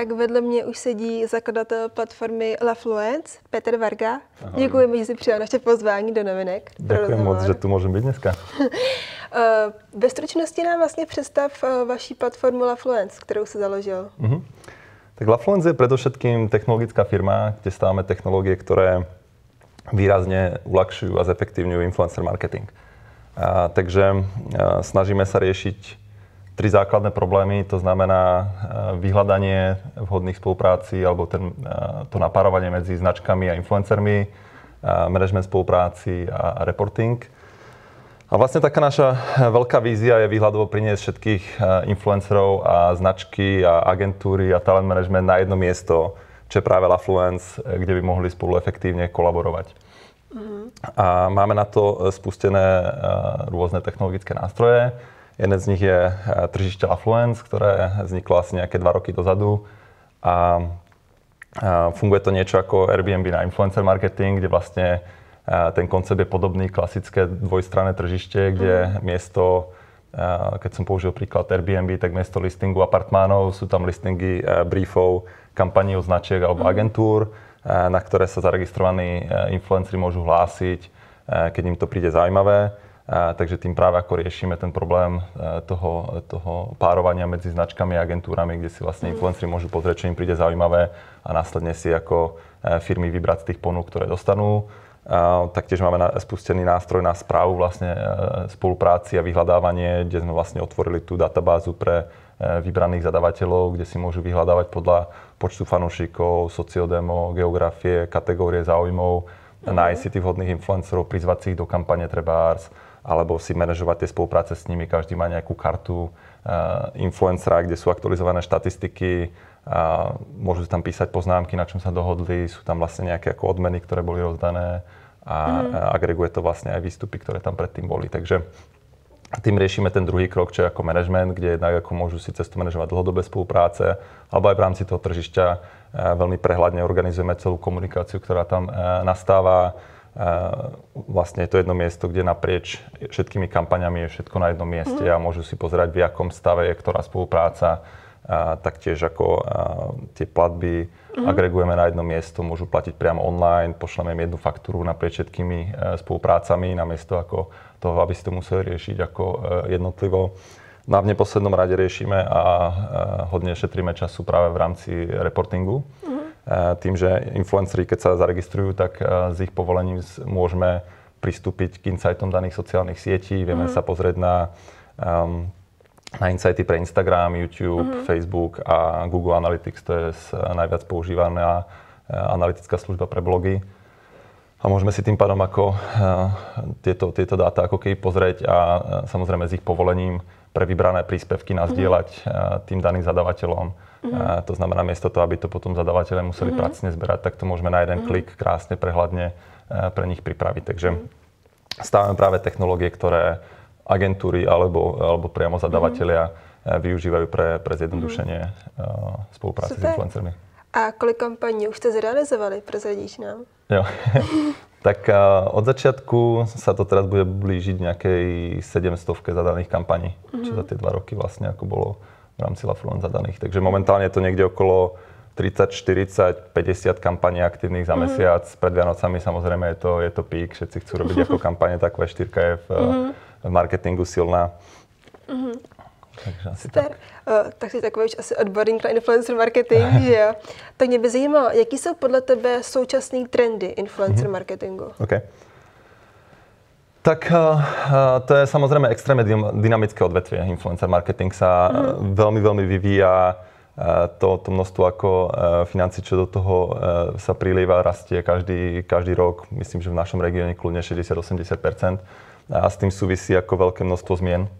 tak vedle mě už sedí zakladatel platformy La Fluence, Varga. Ahoj. mi, že si přijal naše pozvání do novinek. Děkuji moc, že tu můžeme být dneska. Eh, ve stručnosti nám vlastně představ eh, vaší platformu La Fluence, kterou se založil. Uh mhm. -huh. Tak LaFluence je predovšetkým technologická firma, kde stáváme technologie, které výrazně ulakšují a zefektivňují influencer marketing. A, takže a, eh, snažíme se řešit tri základné problémy, to znamená e, vyhľadanie vhodných spolupráci alebo ten, e, to napárovanie medzi značkami a influencermi, e, management spolupráci a reporting. A vlastne taká naša veľká vízia je výhľadovo priniesť všetkých influencerov a značky a agentúry a talent management na jedno miesto, čo je práve Lafluence, kde by mohli spolu efektívne kolaborovať. Mm-hmm. A máme na to spustené rôzne technologické nástroje, Jeden z nich je eh, tržište Affluence, ktoré vzniklo asi nejaké dva roky dozadu. A eh, funguje to niečo ako Airbnb na influencer marketing, kde vlastne eh, ten koncept je podobný klasické dvojstranné tržište, kde mm. miesto, keď som použil príklad Airbnb, tak miesto listingu apartmánov sú tam listingy briefov, kampaní o značiek alebo mm. agentúr, na ktoré sa zaregistrovaní influenceri môžu hlásiť, keď im to príde zaujímavé. A, takže tým práve ako riešime ten problém e, toho, toho párovania medzi značkami a agentúrami, kde si vlastne mhm. influenceri môžu pozrieť, čo im príde zaujímavé a následne si ako e, firmy vybrať z tých ponúk, ktoré dostanú. A, e, taktiež máme na, spustený nástroj na správu vlastne spolupráci a vyhľadávanie, kde sme vlastne otvorili tú databázu pre vybraných zadavateľov, kde si môžu vyhľadávať podľa počtu fanúšikov, sociodemo, geografie, kategórie záujmov, mm-hmm. nájsť si tých vhodných influencerov, prizvať si ich do kampane Trebárs, alebo si manažovať tie spolupráce s nimi. Každý má nejakú kartu eh, influencera, kde sú aktualizované štatistiky, a môžu tam písať poznámky, na čom sa dohodli, sú tam vlastne nejaké ako odmeny, ktoré boli rozdané a mm. agreguje to vlastne aj výstupy, ktoré tam predtým boli. Takže tým riešime ten druhý krok, čo je ako management, kde jednak ako môžu si cestu manažovať dlhodobé spolupráce, alebo aj v rámci toho tržišťa eh, veľmi prehľadne organizujeme celú komunikáciu, ktorá tam eh, nastáva Ehm, vlastne je to jedno miesto, kde naprieč všetkými kampaňami je všetko na jednom mieste mm. a môžu si pozerať, v akom stave je ktorá spolupráca, a taktiež ako a, ehm, tie platby mm. agregujeme na jedno miesto, môžu platiť priamo online, pošleme im jednu faktúru naprieč všetkými e, spoluprácami, namiesto ako toho, aby si to museli riešiť ako e, jednotlivo. No a v neposlednom rade riešime a e, hodne šetríme času práve v rámci reportingu. Mm E, tým, že influenceri, keď sa zaregistrujú, tak e, s ich povolením môžeme pristúpiť k insightom daných sociálnych sietí, vieme mm. sa pozrieť na, um, na insighty pre Instagram, YouTube, mm. Facebook a Google Analytics, to je e, najviac používaná analytická služba pre blogy. A môžeme si tým pádom ako uh, tieto, tieto dáta ako keby pozrieť a uh, samozrejme s ich povolením pre vybrané príspevky mhm. nazdieľať mm. uh, tým daným zadavateľom Mm-hmm. A to znamená, miesto toho, aby to potom zadavateľe museli mm-hmm. pracne zberať, tak to môžeme na jeden mm-hmm. klik krásne, prehľadne e, pre nich pripraviť. Takže mm-hmm. stávame práve technológie, ktoré agentúry alebo, alebo priamo mhm. zadavatelia mm-hmm. využívajú pre, pre zjednodušenie mm-hmm. spolupráce Super. s influencermi. A kolik kampaní už ste zrealizovali? Prezradíš nám? Jo. tak uh, od začiatku sa to teraz bude blížiť nejakej 700 zadaných kampaní, mm-hmm. čo za mhm. tie dva roky vlastne ako bolo v rámci Lafluence zadaných. Takže momentálne je to niekde okolo 30, 40, 50 kampaní aktívnych za mhm. mesiac. Mm-hmm. Pred Vianocami samozrejme je to, je to pík, všetci chcú robiť ako kampane, tak V4 je v, mm-hmm. v marketingu silná. Mm-hmm. Takže asi Star. tak. Uh, tak jsi takový už asi odborník na influencer marketing, že jo? Tak mě by zajímalo, jaký jsou podle tebe současné trendy influencer mm-hmm. marketingu? Okay. Tak eh, eh, to je samozrejme extrémne dynamické odvetvie. Influencer marketing sa mm. veľmi, veľmi vyvíja. To, to množstvo ako financí, čo do toho sa prilieva, rastie každý, každý rok. Myslím, že v našom regióne kľudne 60-80 A s tým súvisí ako veľké množstvo zmien.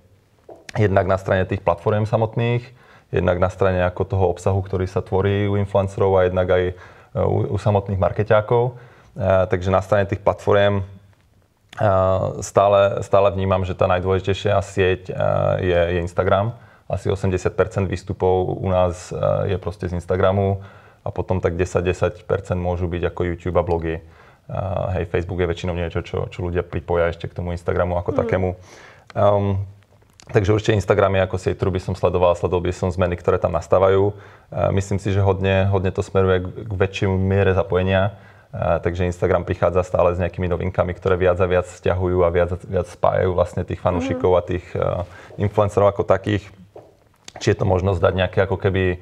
Jednak na strane tých platform samotných, jednak na strane ako toho obsahu, ktorý sa tvorí u influencerov a jednak aj u, u samotných marketiákov. Takže na strane tých platform Eh, stále, stále vnímam, že tá najdôležitejšia sieť eh, je, je Instagram. Asi 80 výstupov u nás eh, je proste z Instagramu a potom tak 10-10 môžu byť ako YouTube a blogy. Hej, Facebook je väčšinou niečo, čo, čo ľudia pripoja ešte k tomu Instagramu ako mm. takému. Um, Takže určite Instagram je ako sieť, ktorú by som sledoval, sledoval by som zmeny, ktoré tam nastávajú. Myslím si, že hodne, hodne to smeruje k väčšiemu miere zapojenia takže Instagram prichádza stále s nejakými novinkami, ktoré viac a viac stiahujú a viac a viac spájajú vlastne tých fanúšikov mm-hmm. a tých influencerov ako takých. Či je to možnosť dať nejaké ako keby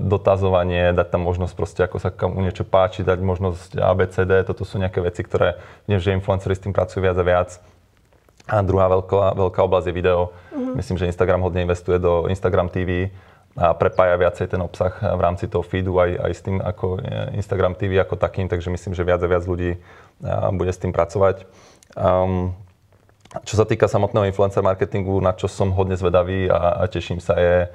dotazovanie, dať tam možnosť proste, ako sa komu niečo páči, dať možnosť ABCD, toto sú nejaké veci, ktoré, dnes, že influenceri s tým pracujú viac a viac. A druhá veľká, veľká oblasť je video. Mm-hmm. Myslím, že Instagram hodne investuje do Instagram TV, a prepája viacej ten obsah v rámci toho feedu aj, aj s tým ako Instagram TV ako takým, takže myslím, že viac a viac ľudí bude s tým pracovať. Um, čo sa týka samotného influencer marketingu, na čo som hodne zvedavý a, a teším sa je,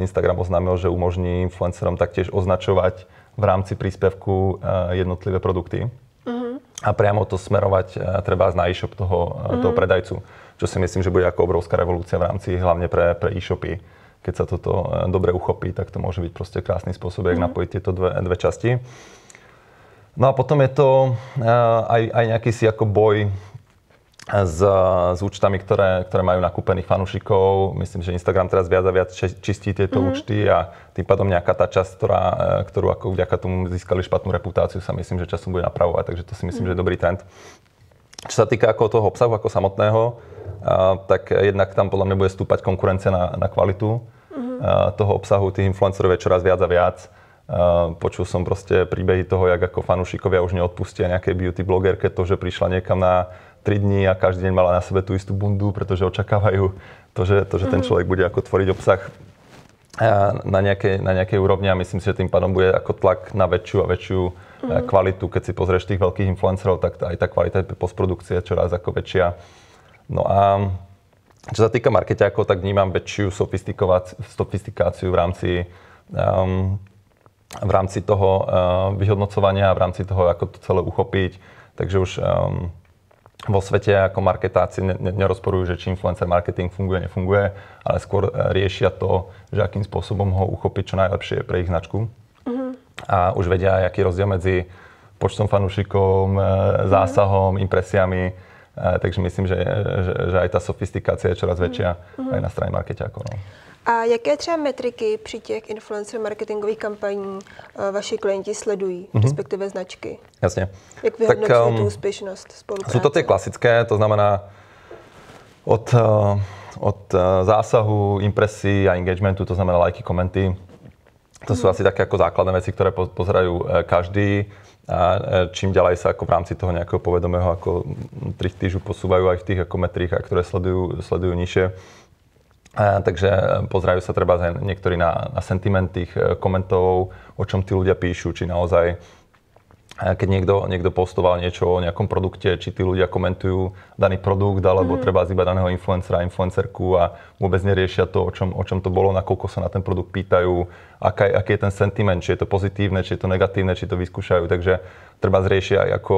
Instagram oznámil, že umožní influencerom taktiež označovať v rámci príspevku jednotlivé produkty uh-huh. a priamo to smerovať treba na e-shop toho, uh-huh. toho mhm. predajcu, čo si myslím, že bude ako obrovská revolúcia v rámci hlavne pre, pre e-shopy keď sa toto eh, dobre uchopí, tak to môže byť proste krásny spôsob, jak mm-hmm. napojiť tieto dve, dve časti. No a potom je to eh, aj, aj nejaký si ako boj eh, s, s účtami, ktoré, ktoré majú nakúpených fanúšikov. Myslím, že Instagram teraz viac a viac čistí tieto mm-hmm. účty a tým pádom nejaká tá časť, ktorá, ktorú ako vďaka tomu získali špatnú reputáciu, sa myslím, že časom bude napravovať. Takže to si myslím, mm-hmm. že je mhm. dobrý trend. Čo sa týka ako toho obsahu, ako samotného, tak jednak tam podľa mňa bude stúpať konkurencia na, na kvalitu uh-huh. toho obsahu, tých influencerov je čoraz viac a viac. Počul som proste príbehy toho, jak ako fanúšikovia už neodpustia nejakej beauty blogerke to, že prišla niekam na 3 dní a každý deň mala na sebe tú istú bundu, pretože očakávajú to, že, to, že ten mhm. človek bude ako tvoriť obsah na nejakej, na nejakej úrovni a myslím si, že tým pádom bude ako tlak na väčšiu a väčšiu mm. kvalitu. Keď si pozrieš tých veľkých influencerov, tak aj tá kvalita postprodukcie je čoraz ako väčšia. No a čo sa týka marketiakov, tak vnímam väčšiu sofistikáciu v rámci, um, v rámci toho uh, vyhodnocovania, v rámci toho, ako to celé uchopiť. Takže už um, vo svete ako marketáci nerozporujú, že či influencer marketing funguje, nefunguje, ale skôr e, riešia to, že akým spôsobom ho uchopiť čo najlepšie pre ich značku. Uh-huh. A už vedia, aký rozdiel medzi počtom fanúšikov, e, zásahom, uh-huh. impresiami Eh, takže myslím, že, že, že aj tá sofistikácia je čoraz mhm. väčšia mm-hmm. aj na strane marketákov. No. A jaké třeba metriky při těch influencer marketingových kampaní eh, vaši klienti sledují, mm-hmm. respektive značky? Jasně. Jak vyhodnocují um, ehm, tu úspěšnost spolupráce? Jsou to ty klasické, to znamená od, eh, od zásahu, impresí a engagementu, to znamená lajky, komenty, to sú asi také ako základné veci, ktoré pozerajú e, každý a e, čím ďalej sa ako v rámci toho nejakého povedomého ako trich týždňov posúvajú aj v tých ako a ktoré sledujú, sledujú nižšie. A, e, takže pozerajú sa treba aj niektorí na, na sentiment tých komentov, o čom tí ľudia píšu, či naozaj keď niekto, niekto postoval niečo o nejakom produkte, či tí ľudia komentujú daný produkt, alebo mm-hmm. treba iba daného influencera, influencerku a vôbec neriešia to, o čom, o čom to bolo, nakoľko sa na ten produkt pýtajú, aká, aký je ten sentiment, či je to pozitívne, či je to negatívne, či to vyskúšajú. Takže treba zriešiť aj ako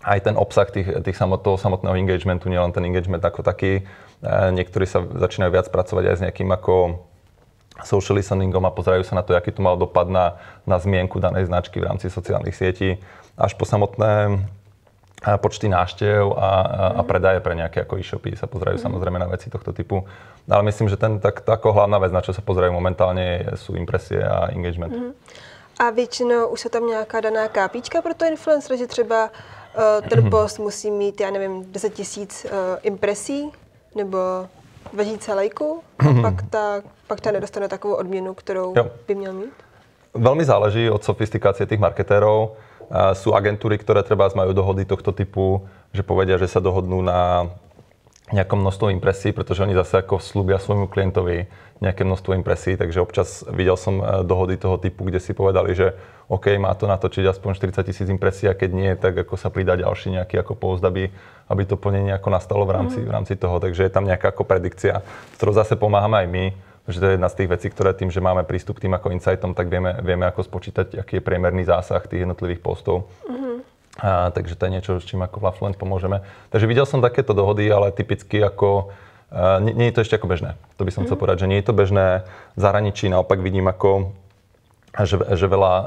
aj ten obsah tých, tých samot, toho samotného engagementu, nielen ten engagement ako taký. E, niektorí sa začínajú viac pracovať aj s nejakým ako social listeningom a pozerajú sa na to, aký to mal dopad na, na zmienku danej značky v rámci sociálnych sietí, až po samotné eh, počty náštev a, a mhm. predaje pre nejaké ako e-shopy sa pozerajú mm. samozrejme na veci tohto typu. Ale myslím, že ten, tak, tako hlavná vec, na čo sa pozerajú momentálne, sú impresie a engagement. Mm. A většinou už sa tam nějaká daná kápička pro to influencer, že třeba uh, ten mhm. post musí mít, ja neviem, 10 tisíc uh, impresí, nebo ve lejku a pak ta, pak ta nedostane takovou odměnu, kterou jo. by měl mít? Veľmi záleží od sofistikácie tých marketérov. Sú agentúry, ktoré treba majú dohody tohto typu, že povedia, že sa dohodnú na nejakom množstvo impresí, pretože oni zase ako slúbia svojmu klientovi nejaké množstvo impresí, takže občas videl som e, dohody toho typu, kde si povedali, že OK, má to natočiť aspoň 40 tisíc impresí a keď nie, tak ako sa pridá ďalší nejaký ako post, aby, aby to plnenie ako nastalo v rámci, mhm. v rámci toho. Takže je tam nejaká ako predikcia, s ktorou zase pomáhame aj my, že to je jedna z tých vecí, ktoré tým, že máme prístup k tým ako insightom, tak vieme, vieme ako spočítať, aký je priemerný zásah tých jednotlivých postov. Mm-hmm a, takže to je niečo, s čím ako v Lafluence pomôžeme. Takže videl som takéto dohody, ale typicky ako... Uh, nie, nie je to ešte ako bežné. To by som chcel mm povedať, že nie je to bežné. V zahraničí naopak vidím ako že, že veľa, uh,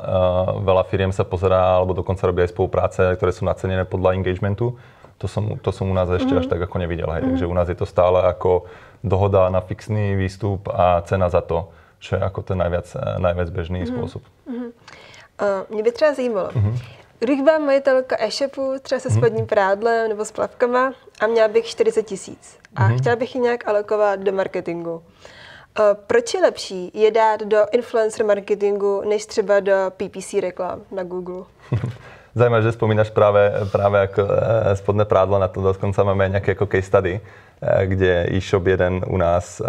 veľa firiem sa pozerá, alebo dokonca robia aj spolupráce, ktoré sú nacenené podľa engagementu. To som, to som u nás ešte mm-hmm. až tak ako nevidel. Hej. Mm-hmm. Takže mhm. u nás je to stále ako dohoda na fixný výstup a cena za to, čo je ako ten najviac, e, najviac bežný mm-hmm. spôsob. Mm-hmm. Uh, mne by třeba zaujímalo. mm-hmm Rychba majitelka e-shopu, třeba se mhm. spodním hmm. prádlem nebo s plavkama a měla bych 40 tisíc a hmm. chtěla bych ji nějak alokovat do marketingu. Eh, proč je lepší je dát do influencer marketingu, než třeba do PPC reklam na Google? Zajímavé, že spomínaš práve, práve ako eh, spodné prádlo, na to dokonca máme aj nejaké ako case study, Eh, kde e-shop jeden u nás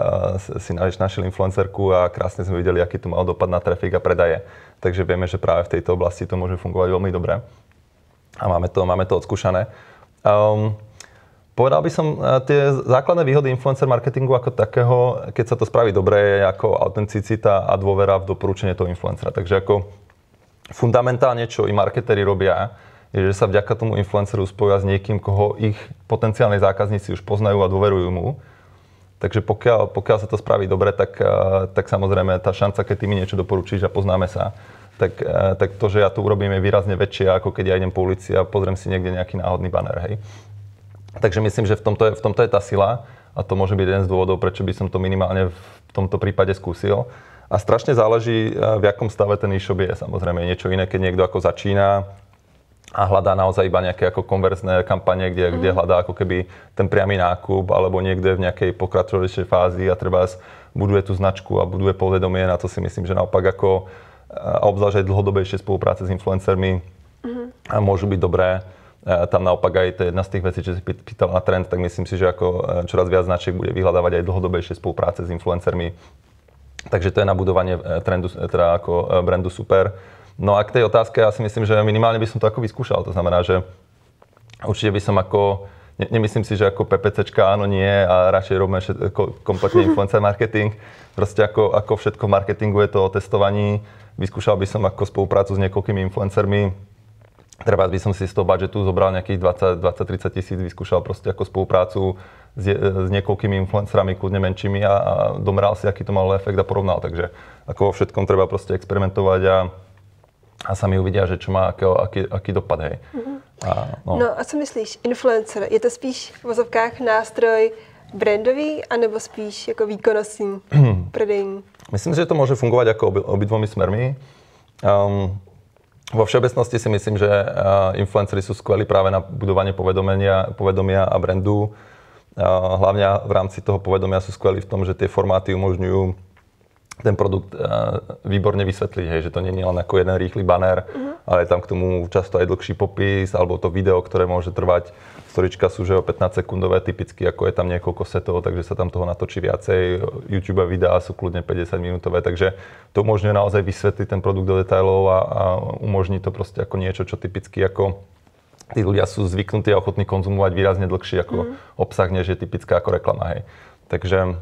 eh, si našiel influencerku a krásne sme videli, aký to mal dopad na trafik a predaje. Takže vieme, že práve v tejto oblasti to môže fungovať veľmi dobre. A máme to, máme to odskúšané. Um, povedal by som, eh, tie základné výhody influencer marketingu ako takého, keď sa to spraví dobre, je ako autenticita a dôvera v doporučenie toho influencera. Takže ako fundamentálne, čo i marketéri robia, je, že sa vďaka tomu influenceru spoja s niekým, koho ich potenciálni zákazníci už poznajú a dôverujú mu. Takže pokiaľ, pokiaľ sa to spraví dobre, tak, eh, tak samozrejme tá šanca, keď ty mi niečo doporučíš a poznáme sa, tak, eh, tak to, že ja to urobím, je výrazne väčšie, ako keď ja idem po ulici a pozriem si niekde nejaký náhodný banner. Hej. Takže myslím, že v tomto, je, v tomto je tá sila a to môže byť jeden z dôvodov, prečo by som to minimálne v tomto prípade skúsil. A strašne záleží, eh, v akom stave ten e-shop je. Samozrejme, je niečo iné, keď niekto ako začína, a hľadá naozaj iba nejaké ako konverzné kampanie, kde, mm. kde mhm. hľadá ako keby ten priamy nákup alebo niekde v nejakej pokračujúcej fázi a treba buduje tú značku a buduje povedomie na to si myslím, že naopak ako a eh, obzvlášť aj dlhodobejšie spolupráce s influencermi mm. a môžu byť dobré. A eh, tam naopak aj to je jedna z tých vecí, čo si pýtal na trend, tak myslím si, že ako eh, čoraz viac značiek bude vyhľadávať aj dlhodobejšie spolupráce s influencermi. Takže to je na budovanie trendu, teda ako brandu super. No a k tej otázke ja si myslím, že minimálne by som to ako vyskúšal. To znamená, že určite by som ako... Ne, nemyslím si, že ako PPCčka áno, nie a radšej robíme všetko, kompletne influencer marketing. Proste ako, ako všetko v marketingu je to o testovaní. Vyskúšal by som ako spoluprácu s niekoľkými influencermi. Treba by som si z toho budžetu zobral nejakých 20-30 tisíc, vyskúšal proste ako spoluprácu s, s niekoľkými influencerami, kľudne menšími a, a domeral si, aký to mal efekt a porovnal. Takže ako vo všetkom treba proste experimentovať a a sami uvidia, že čo má, aký, aký, aký dopad, hej. Mm-hmm. A, no. no a co myslíš, influencer, je to spíš v vozovkách nástroj brandový, anebo spíš jako výkonnostní, prodejní? Myslím, že to môže fungovať ako obi, dvomi smermi. Um, ehm, vo všeobecnosti si myslím, že uh, influencery sú skvelí práve na budovanie povedomia, povedomia a brandu. Uh, eh, hlavne v rámci toho povedomia sú skvelí v tom, že tie formáty umožňujú ten produkt uh, výborne vysvetliť, hej, že to nie je len ako jeden rýchly banner, uh-huh. Mhm. ale je tam k tomu často aj dlhší popis, alebo to video, ktoré môže trvať, storička sú že o 15 sekundové typicky, ako je tam niekoľko setov, takže sa tam toho natočí viacej, YouTube videá sú kľudne 50 minútové, takže to umožňuje naozaj vysvetliť ten produkt do detailov a, a umožní to proste ako niečo, čo typicky ako tí ľudia sú zvyknutí a ochotní konzumovať výrazne dlhší ako mm. obsah, než je typická ako reklama, hej. Takže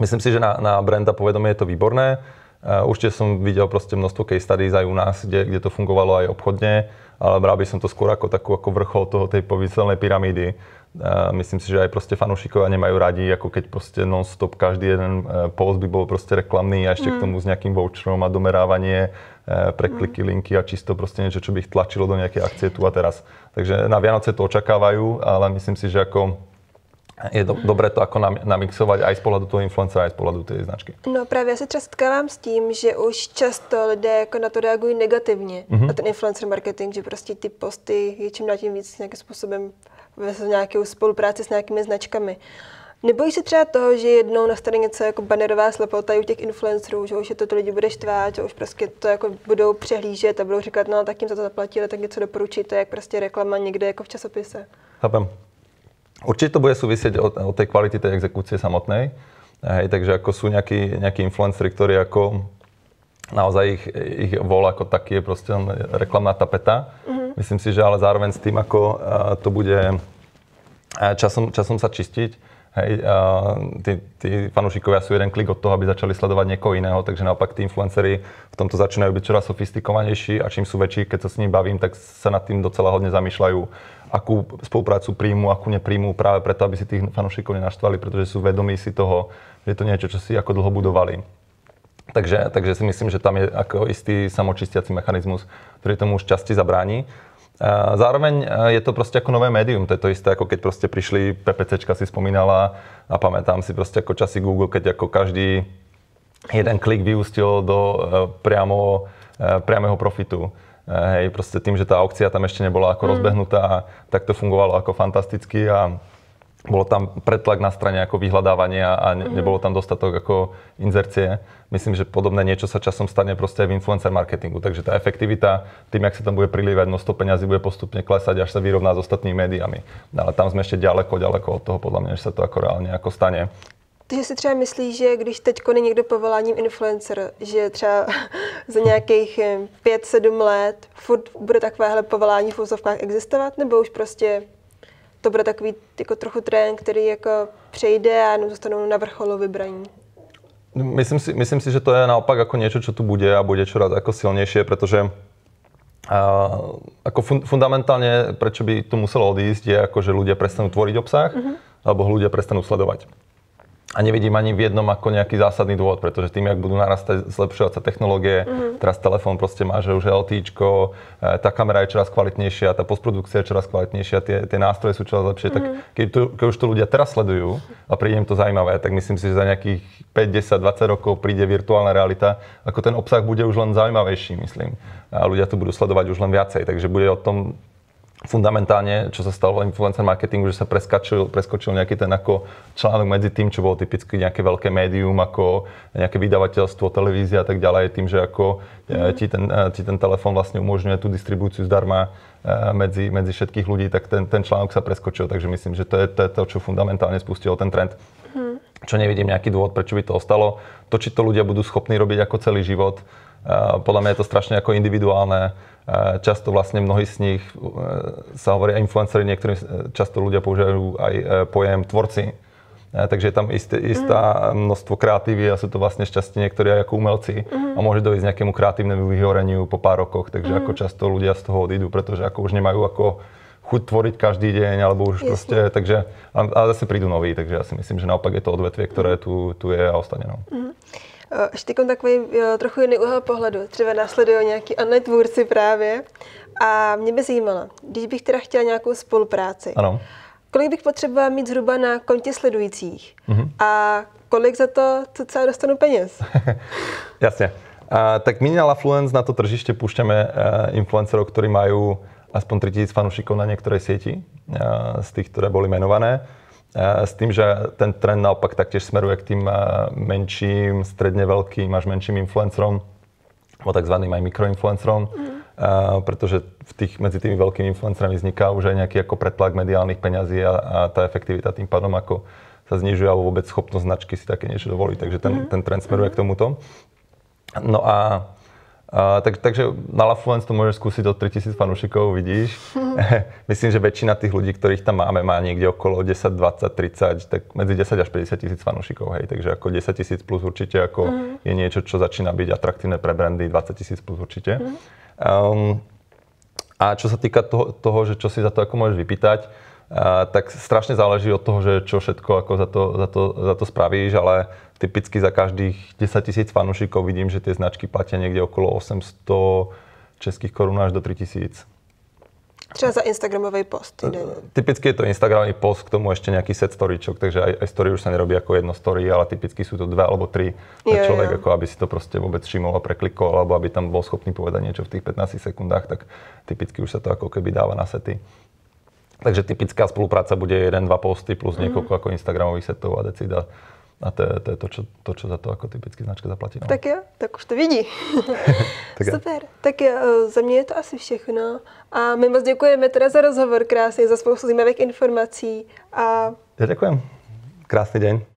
Myslím si, že na, na branda povedomie je to výborné. Eh, určite som videl proste množstvo case studies aj u nás, kde, kde to fungovalo aj obchodne, ale bral by som to skôr ako takú ako vrchol toho tej pomyselnej pyramídy. Eh, myslím si, že aj proste fanúšikovia nemajú radi, ako keď proste non-stop každý jeden eh, post by bol proste reklamný a ešte mm. k mhm. tomu s nejakým voucherom a domerávanie, prekliky, kliky, mhm. linky a čisto proste niečo, čo by ich tlačilo do nejakej akcie tu a teraz. Takže na Vianoce to očakávajú, ale myslím si, že ako je do, dobré to ako namixovať aj z pohľadu toho influencera, aj z pohľadu té značky. No právě já se třeba setkávám s tím, že už často lidé jako na to reagují negativně, mm-hmm. na ten influencer marketing, že prostě ty posty je čím dál tím víc nějakým způsobem ve nějakou spolupráci s nějakými značkami. Nebojí se třeba toho, že jednou nastane něco jako banerová slepota u těch influencerů, že už je to, to lidi bude štvát, že už prostě to jako budou přehlížet a budou říkat, no tak jim za to zaplatili, tak něco doporučíte, jak prostě reklama někde jako v časopise. Chápem. Určite to bude súvisieť od, od tej kvality tej exekúcie samotnej. Hej, takže ako sú nejakí, nejakí influenceri, ktorí ako naozaj ich, ich vol ako taký je proste reklamná tapeta. Mm-hmm. Myslím si, že ale zároveň s tým, ako eh, to bude eh, časom, časom sa čistiť, Hej, eh, tí, tí fanúšikovia sú jeden klik od toho, aby začali sledovať niekoho iného, takže naopak tí influenceri v tomto začínajú byť čoraz sofistikovanejší a čím sú väčší, keď sa s ním bavím, tak sa nad tým docela hodne zamýšľajú akú spoluprácu príjmu, akú nepríjmu, práve preto, aby si tých fanúšikov nenaštvali, pretože sú vedomí si toho, že je to niečo, čo si ako dlho budovali. Takže, takže si myslím, že tam je ako istý samočistiaci mechanizmus, ktorý tomu už časti zabráni. Zároveň e, je to proste ako nové médium, to je to isté, ako keď proste prišli, PPCčka si spomínala a pamätám si proste ako časy Google, keď ako každý jeden klik vyústil do e, priamo, e, priamého profitu. E, hej, proste tým, že tá aukcia tam ešte nebola ako mm. rozbehnutá, tak to fungovalo ako fantasticky a bolo tam pretlak na strane ako vyhľadávania a ne, mm. nebolo tam dostatok ako inzercie. Myslím, že podobné niečo sa časom stane proste aj v influencer marketingu. Takže tá efektivita, tým, jak sa tam bude prilievať množstvo peňazí, bude postupne klesať, až sa vyrovná s ostatnými médiami. No, ale tam sme ešte ďaleko, ďaleko od toho, podľa mňa, že sa to ako reálne ako stane. Takže si třeba myslí, že když teď je někdo povoláním influencer, že třeba za nějakých 5-7 eh, let furt bude takovéhle povolání v úzovkách existovat, nebo už prostě to bude takový jako trochu trend, který jako přejde a zůstanou na vrcholu vybraní? No, myslím si, myslím si, že to je naopak ako niečo, čo tu bude a bude čoraz ako silnejšie, pretože a ako fun- fundamentálne, prečo by to muselo odísť, je ako, že ľudia prestanú tvoriť obsah, uh-huh. alebo ho ľudia prestanú sledovať a nevidím ani v jednom ako nejaký zásadný dôvod, pretože tým, ak budú narastať, zlepšovať sa technológie, mm-hmm. teraz telefón proste má, že už LTčko, e, tá kamera je čoraz kvalitnejšia, tá postprodukcia je čoraz kvalitnejšia, tie, tie nástroje sú čoraz lepšie, mm-hmm. tak keď, to, keď už to ľudia teraz sledujú a príde im to zaujímavé, tak myslím si, že za nejakých 5, 10, 20 rokov príde virtuálna realita, ako ten obsah bude už len zaujímavejší, myslím. A ľudia to budú sledovať už len viacej, takže bude o tom fundamentálne, čo sa stalo v influencer marketingu, že sa preskočil, preskočil nejaký ten ako článok medzi tým, čo bolo typicky nejaké veľké médium, ako nejaké vydavateľstvo, televízia a tak ďalej, tým, že ako mm-hmm. ti, ten, e, ti ten telefón vlastne umožňuje tú distribúciu zdarma e, medzi, medzi všetkých ľudí, tak ten, ten článok sa preskočil, takže myslím, že to je, to je to, čo fundamentálne spustilo ten trend. Mm. Čo nevidím nejaký dôvod, prečo by to ostalo. To, či to ľudia budú schopní robiť ako celý život, podľa mňa je to strašne ako individuálne Eh, často vlastne mnohí z nich eh, sa hovoria influenceri, niektorí eh, často ľudia používajú aj pojem tvorci. Takže je tam isté, istá mm. množstvo kreatívy a sú to vlastne šťastie niektorí aj ako umelci mm. a môže dojsť nejakému kreatívnemu vyhoreniu po pár rokoch, takže mm. ako často ľudia z toho odídu, pretože ako už nemajú ako chuť tvoriť každý deň, alebo už Jasne. proste, takže, ale zase prídu noví, takže ja si myslím, že naopak je to odvetvie, ktoré mm-hmm. tu, tu je a ostane. No. Mm ještě takový, takový trochu jiný úhel pohledu. Třeba následují nějaký online tvůrci právě. A mě by zajímalo, když bych teda chtěla nějakou spolupráci, ano. kolik bych potřebovala mít zhruba na kontě sledujících mhm. a kolik za to co celá dostanu peněz? Jasně. A, tak my na LaFluence na to tržiště púšťame eh, influencerov, ktorí majú aspoň 3000 fanúšikov na niektorej sieti eh, z tých, ktoré boli menované s tým, že ten trend naopak taktiež smeruje k tým menším, stredne veľkým až menším influencerom, alebo tzv. aj mikroinfluencerom, mm. pretože v tých, medzi tými veľkými influencerami vzniká už aj nejaký ako pretlak mediálnych peňazí a, a tá efektivita tým pádom ako sa znižuje alebo vôbec schopnosť značky si také niečo dovoliť. Takže ten, mm. ten trend smeruje mm. k tomuto. No a a, tak, takže na LaFluence to môžeš skúsiť do 3000 fanúšikov, vidíš. Myslím, že väčšina tých ľudí, ktorých tam máme, má niekde okolo 10, 20, 30, tak medzi 10 až 50 tisíc fanúšikov, hej. Takže ako 10 tisíc plus určite ako mm. je niečo, čo začína byť atraktívne pre brandy, 20 tisíc plus určite. Mm. Um, a čo sa týka toho, toho, že čo si za to ako môžeš vypýtať, a, tak strašne záleží od toho, že čo všetko ako za to, za to, za to spravíš, ale typicky za každých 10 tisíc fanúšikov vidím, že tie značky platia niekde okolo 800 českých korún až do 3000. Třeba za Instagramový post. E, typicky je to Instagramový post, k tomu ešte nejaký set storyčok, takže aj, aj story už sa nerobí ako jedno story, ale typicky sú to dva alebo tri jo, človek, jo. ako aby si to proste vôbec všimol a preklikol, alebo aby tam bol schopný povedať niečo v tých 15 sekundách, tak typicky už sa to ako keby dáva na sety. Takže typická spolupráca bude jeden, dva posty plus mhm. niekoľko ako Instagramových setov a decida. A to je, to je to, čo, to, čo za to ako typicky značka zaplatí. No. Tak jo, tak už to vidí. tak Super, tak jo, eh, za mě je to asi všechno. A my moc děkujeme teda za rozhovor krásně, za spoustu zajímavých informací. A... Ja ďakujem. Krásny deň.